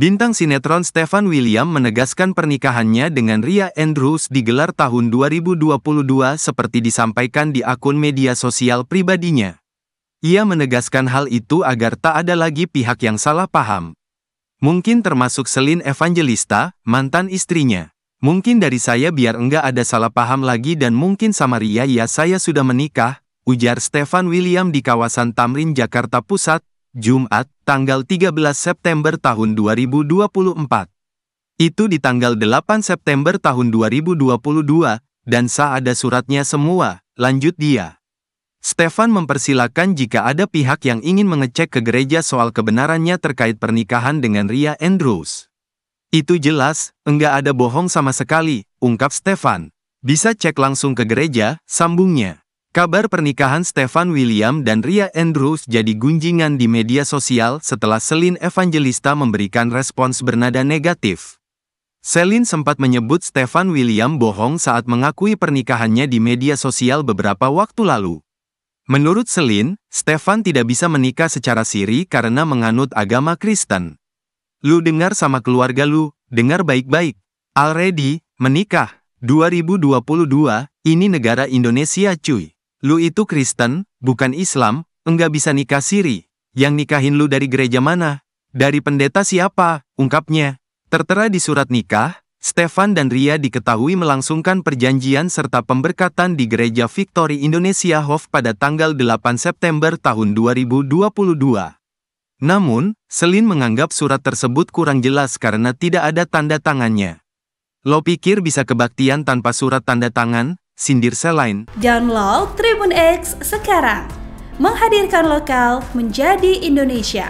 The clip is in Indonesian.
Bintang sinetron Stefan William menegaskan pernikahannya dengan Ria Andrews digelar tahun 2022 seperti disampaikan di akun media sosial pribadinya. Ia menegaskan hal itu agar tak ada lagi pihak yang salah paham. Mungkin termasuk Selin Evangelista, mantan istrinya. Mungkin dari saya biar enggak ada salah paham lagi dan mungkin sama Ria ya saya sudah menikah, ujar Stefan William di kawasan Tamrin, Jakarta Pusat, Jumat, tanggal 13 September tahun 2024. Itu di tanggal 8 September tahun 2022, dan sah ada suratnya semua, lanjut dia. Stefan mempersilahkan jika ada pihak yang ingin mengecek ke gereja soal kebenarannya terkait pernikahan dengan Ria Andrews. Itu jelas, enggak ada bohong sama sekali, ungkap Stefan. Bisa cek langsung ke gereja, sambungnya. Kabar pernikahan Stefan William dan Ria Andrews jadi gunjingan di media sosial setelah Selin Evangelista memberikan respons bernada negatif. Selin sempat menyebut Stefan William bohong saat mengakui pernikahannya di media sosial beberapa waktu lalu. Menurut Selin, Stefan tidak bisa menikah secara siri karena menganut agama Kristen. Lu dengar sama keluarga lu, dengar baik-baik. Already, menikah, 2022, ini negara Indonesia cuy. Lu itu Kristen, bukan Islam, enggak bisa nikah siri. Yang nikahin lu dari gereja mana? Dari pendeta siapa? Ungkapnya. Tertera di surat nikah, Stefan dan Ria diketahui melangsungkan perjanjian serta pemberkatan di Gereja Victory Indonesia Hof pada tanggal 8 September tahun 2022. Namun, Selin menganggap surat tersebut kurang jelas karena tidak ada tanda tangannya. Lo pikir bisa kebaktian tanpa surat tanda tangan? sindir selain. Download Tribun X sekarang, menghadirkan lokal menjadi Indonesia.